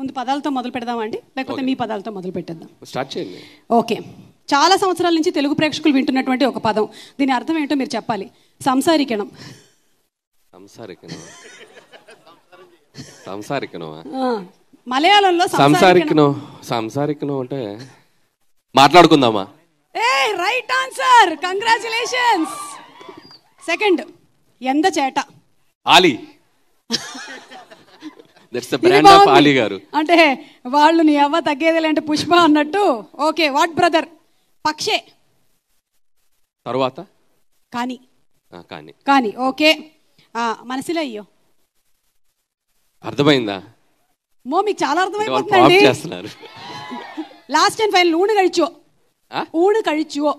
ముందు పదాలతో మొదలు పెడదామండి లేకపోతే మీ పదాలతో మొదలు పెట్టేద్దాం స్టార్ట్ చేయండి ఓకే చాలా సంవత్సరాల నుంచి తెలుగు ప్రేక్షకులు వింటున్నటువంటి ఒక పదం దీని అర్థం ఏంటో మీరు చెప్పాలి సంసారికణం మలయాళంలో సంసారికణం సంసారికణం అంటే మాట్లాడుకుందామా ఏ రైట్ ఆన్సర్ కంగ్రాచులేషన్స్ సెకండ్ ఎంత చేట ఆలీ అంటే వాళ్ళు నీ అవ్వ తగ్గేది లేంటే పుష్ప అన్నట్టు ఓకే వాట్ బ్రదర్ పక్షే తర్వాత కానీ కానీ కానీ ఓకే మనసులో అయ్యో అర్థమైందా మో మీకు చాలా అర్థమైపోతుందండి లాస్ట్ అండ్ ఫైనల్ ఊడు కழிச்சுవో ఊడు కழிச்சுవో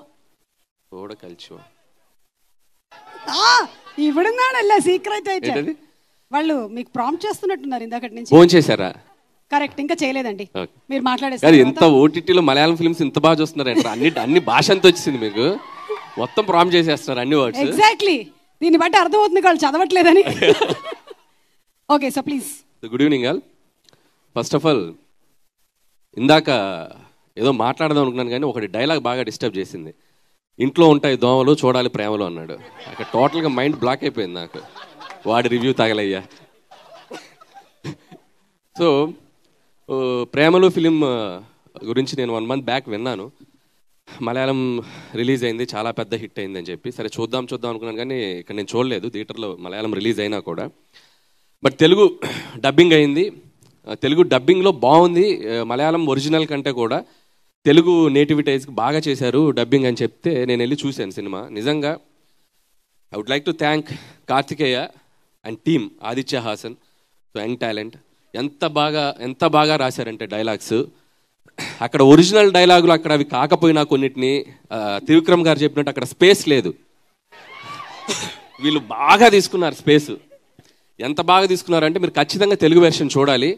ఊడ కழிచువో ఇవిడున్నాడల్లా సీక్రెట్ అయితే వాళ్ళు మీకు ప్రాంప్ట్ చేస్తున్నట్టున్నారు ఇందాకటి నుంచి ఫోన్ చేశారా కరెక్ట్ ఇంకా చేయలేదండి మీరు మాట్లాడేసారు ఎంత ఓటీటీలో మలయాళం ఫిల్మ్స్ ఇంత బాగా చూస్తున్నారు అన్ని అన్ని భాష అంతా వచ్చింది మీకు మొత్తం ప్రాంప్ట్ చేసేస్తున్నారు అన్ని వర్డ్స్ ఎగ్జాక్ట్లీ దీన్ని బట్టి అర్థమవుతుంది వాళ్ళు చదవట్లేదని okay so please good evening all first of all ఇందాక ఏదో మాట్లాడదాం అనుకున్నాను కానీ ఒకటి డైలాగ్ బాగా డిస్టర్బ్ చేసింది ఇంట్లో ఉంటాయి దోమలు చూడాలి ప్రేమలు అన్నాడు అక్కడ టోటల్గా మైండ్ బ్లాక్ అయిపోయింది నాకు వాడి రివ్యూ తగలయ్యా సో ప్రేమలు ఫిలిం గురించి నేను వన్ మంత్ బ్యాక్ విన్నాను మలయాళం రిలీజ్ అయింది చాలా పెద్ద హిట్ అయింది అని చెప్పి సరే చూద్దాం చూద్దాం అనుకున్నాను కానీ ఇక్కడ నేను చూడలేదు థియేటర్లో మలయాళం రిలీజ్ అయినా కూడా బట్ తెలుగు డబ్బింగ్ అయింది తెలుగు డబ్బింగ్లో బాగుంది మలయాళం ఒరిజినల్ కంటే కూడా తెలుగు నేటివిటైజ్కి బాగా చేశారు డబ్బింగ్ అని చెప్తే నేను వెళ్ళి చూశాను సినిమా నిజంగా I would like to thank Karthikeya and team Aditya Hasan so young talent ఎంత బాగా ఎంత బాగా రాశారంటే డైలాగ్స్ అక్కడ ఒరిజినల్ డైలాగులు అక్కడ అవి కాకపోయినా కొన్నిటిని త్రివిక్రమ్ గారు చెప్పినట్టు అక్కడ స్పేస్ లేదు వీళ్ళు బాగా తీసుకున్నారు స్పేస్ ఎంత బాగా తీసుకున్నారంటే మీరు ఖచ్చితంగా తెలుగు వెర్షన్ చూడాలి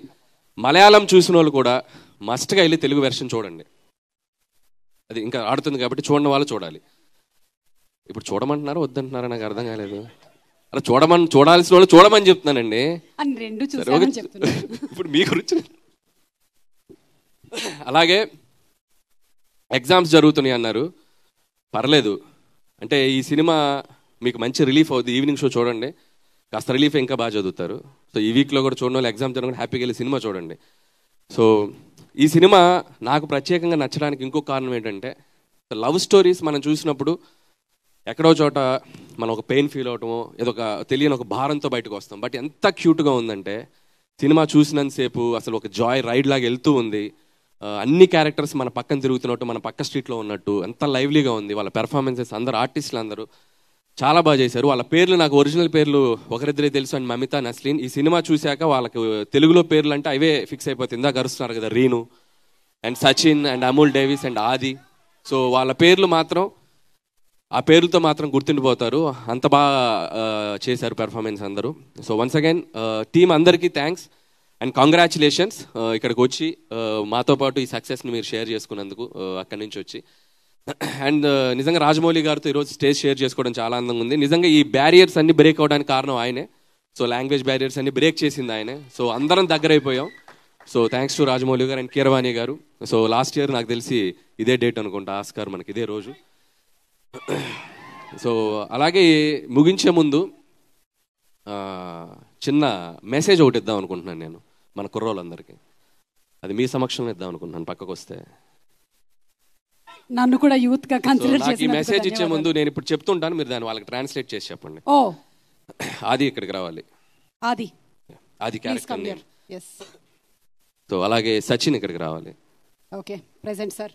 మలయాళం చూసిన వాళ్ళు కూడా మస్ట్గా వెళ్ళి తెలుగు వెర్షన్ చూడండి అది ఇంకా ఆడుతుంది కాబట్టి చూడని వాళ్ళు చూడాలి ఇప్పుడు చూడమంటున్నారు వద్దంటున్నారా నాకు అర్థం కాలేదు అలా చూడమని చూడాల్సిన వాళ్ళు చూడమని చెప్తున్నానండి ఇప్పుడు మీ గురించి అలాగే ఎగ్జామ్స్ జరుగుతున్నాయి అన్నారు పర్లేదు అంటే ఈ సినిమా మీకు మంచి రిలీఫ్ అవుతుంది ఈవినింగ్ షో చూడండి కాస్త రిలీఫ్ ఇంకా బాగా చదువుతారు సో ఈ వీక్లో కూడా చూడడం వాళ్ళు ఎగ్జామ్ హ్యాపీగా వెళ్ళి సినిమా చూడండి సో ఈ సినిమా నాకు ప్రత్యేకంగా నచ్చడానికి ఇంకో కారణం ఏంటంటే లవ్ స్టోరీస్ మనం చూసినప్పుడు ఎక్కడో చోట మనం ఒక పెయిన్ ఫీల్ అవటము ఏదో ఒక తెలియని ఒక భారంతో బయటకు వస్తాం బట్ ఎంత క్యూట్గా ఉందంటే సినిమా చూసినంతసేపు అసలు ఒక జాయ్ రైడ్ లాగా వెళ్తూ ఉంది అన్ని క్యారెక్టర్స్ మన పక్కన తిరుగుతున్నట్టు మన పక్క స్ట్రీట్లో ఉన్నట్టు ఎంత లైవ్లీగా ఉంది వాళ్ళ పెర్ఫార్మెన్సెస్ అందరు ఆర్టిస్టులు అందరూ చాలా బాగా చేశారు వాళ్ళ పేర్లు నాకు ఒరిజినల్ పేర్లు ఒకరిద్దరే తెలుసు అండ్ మమితా నస్లీన్ ఈ సినిమా చూశాక వాళ్ళకు తెలుగులో పేర్లు అంటే అవే ఫిక్స్ అయిపోతుందా గరుస్తున్నారు కదా Reenu and Sachin and Amal Davis and Aadi so వాళ్ళ పేర్లు మాత్రం ఆ పేర్లతో మాత్రం గుర్తుండిపోతారు అంత బాగా చేశారు పెర్ఫార్మెన్స్ అందరూ సో వన్స్ అగైన్ టీం అందరికీ థ్యాంక్స్ అండ్ కాంగ్రాచులేషన్స్ ఇక్కడికి వచ్చి మాతో పాటు ఈ సక్సెస్ని మీరు షేర్ చేసుకున్నందుకు అక్కడి నుంచి వచ్చి అండ్ నిజంగా రాజమౌళి గారితో ఈరోజు స్టేజ్ షేర్ చేసుకోవడం చాలా ఆనందంగా ఉంది నిజంగా ఈ బ్యారియర్స్ అన్ని బ్రేక్ అవడానికి కారణం ఆయనే సో లాంగ్వేజ్ బ్యారియర్స్ అన్ని బ్రేక్ చేసింది ఆయనే సో అందరం దగ్గర అయిపోయాం సో థ్యాంక్స్ టు రాజమౌళి గారు అండ్ కీరవాణి గారు సో లాస్ట్ ఇయర్ నాకు తెలిసి ఇదే డేట్ అనుకుంటా ఆస్కార్ మనకి ఇదే రోజు సో అలాగే ముగించే ముందు చిన్న మెసేజ్ ఒకటి ఇద్దాం అనుకుంటున్నాను నేను మన కుర్రోళ్ళందరికీ అది మీ సమక్షంలో ఇద్దాం అనుకుంటున్నాను పక్కకు వస్తే నన్ను కూడా యూత్ గా మెసేజ్ ఇచ్చే ముందు నేను ఇప్పుడు చెప్తుంటాను మీరు దాన్ని వాళ్ళకి ట్రాన్స్లేట్ చేసి చెప్పండి ఓ ఆది ఇక్కడికి రావాలి ఆది ఆది క్యారెక్టర్ ఎస్ సో అలాగే సచిన్ ఇక్కడికి రావాలి okay present sir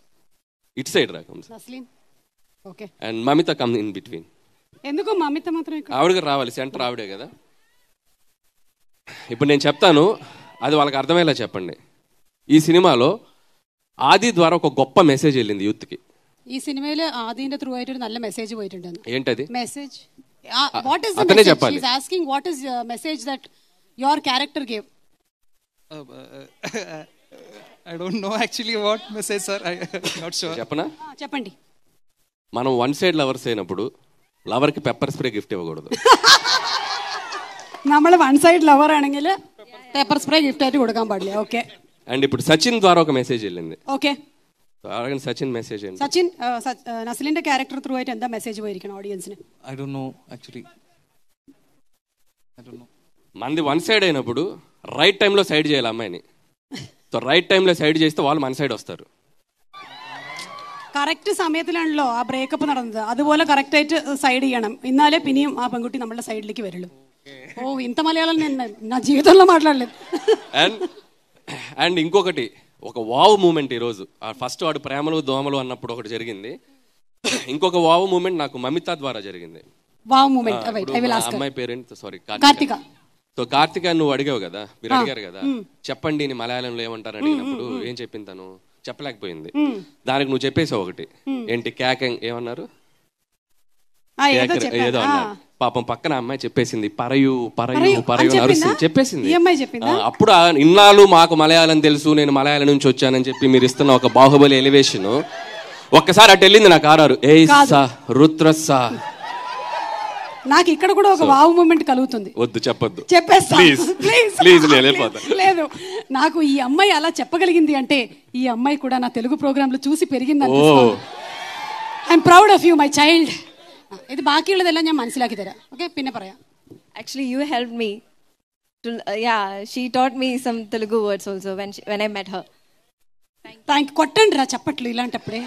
it side రాకం sir and Mamitha come in between ఎందుకు మమిత మాత్రం ఆవిడకి రావాలి సెంటర్ ఆవిడే కదా ఇప్పుడు నేను చెప్తాను అది వాళ్ళకి అర్థమయ్యేలా చెప్పండి ఈ సినిమాలో ఆది ద్వారా ఒక గొప్ప మెసేజ్ వెళ్ళింది యూత్ కి ఈ సినిమాలో ఆది త్రూ అయితే నల్ల మెసేజ్ పోయిట్ండి ఏంటది మెసేజ్ వాట్ ఇస్ అతనే చెప్పాలి is asking what is message that your character gave I don't know actually what message sir I not sure చెప్పనా చెప్పండి మనం వన్ సైడ్ లవర్స్ అయినప్పుడు లవర్కి పెప్పర్ స్ప్రే గిఫ్ట్ ఇవ్వకూడదు നമ്മൾ വൺ സൈഡ് ലവർ ആണെങ്കിൽ paper spray gift ആയിട്ട് കൊടുക്കാൻ പാടില്ല ఓకే అండ్ ఇప్పుడు సచిన్ ద్వారా ఒక మెసేజ్ వెళ్ళింది ఓకే సచిన్ మెసేజ్ സച്ചിൻ നസലിന്റെ ക്യാരക്ടർ ത്രൂ ആയിട്ട് എന്താ മെസ്സേജ് പോയിരിക്കണം ഓഡിയൻസിന് I don't know actually I మంది వన్ సైడ్ అయినప్పుడు రైట్ టైంలో సైడ్ చేయాలి అమ్మాయిని సో రైట్ టైంలో సైడ్ చేస్తే వాళ్ళు మన సైడ్ వస్తారు കറക്റ്റ് സമയത്തിലാണല്ലോ ആ ബ്രേക്കപ്പ് നടന്നത് അതുപോലെ കറക്റ്റ് ആയിട്ട് സൈഡ് ചെയ്യണം എന്നാലേ പിന്നെയും ആ പെൺകുട്ടി നമ്മളുടെ സൈഡിലേക്ക് വരുള്ളൂ ഓ ఇంత മലയാളം నేను ജീവിതമുള്ള జీవితంలో మాట్లాడలేదు అండ్ అండ్ ఇంకొకటి ఒక వావ్ మూమెంట్ ఈరోజు ఫస్ట్ వాడు ప్రేమలు దోమలు అన్నప్పుడు ఒకటి జరిగింది ఇంకొక వావ్ మూమెంట్ నాకు మమిత ద్వారా జరిగింది వావ్ మూమెంట్ అమ్మాయి parent sorry Karthika so Karthika నువ్వు అడిగావు కదా మీరు అడిగారు కదా చెప్పండి మలయాళంలో ఏమంటారు అడిగినప్పుడు ఏం చెప్పింది తను చెప్పలేకపోయింది దానికి నువ్వు చెప్పేసావు ఒకటి ఏంటి కేకింగ్ ఏమన్నారు ఏదో పాపం పక్కన అమ్మాయి చెప్పేసింది పరయు పరయు పరయు అరుసు చెప్పేసింది అప్పుడు ఇన్నాళ్ళు మాకు మలయాళం తెలుసు నేను మలయాళం నుంచి వచ్చానని చెప్పి మీరు ఇస్తున్న ఒక బాహుబలి ఎలివేషన్ ఒక్కసారి అటు వెళ్ళింది నాకు ఆరారు ఏ సా రుద్రస్సా నాకు ఇక్కడ కూడా ఒక వావ్ మూమెంట్ కలుగుతుంది వద్దు చెప్పొద్దు చెప్పేస్తా లేదు నాకు ఈ అమ్మాయి అలా చెప్పగలిగింది అంటే ఈ అమ్మాయి కూడా నా తెలుగు లో చూసి పెరిగింది I'm proud of you my child ఉన్నదెల్లా నేను ഞാൻ తెరా ఓకే పిన్న పరయా actually actually help me to yeah she taught me some Telugu words also when when I met her thank కొట్టండి రా చప్పట్లు ఇలాంటప్పుడే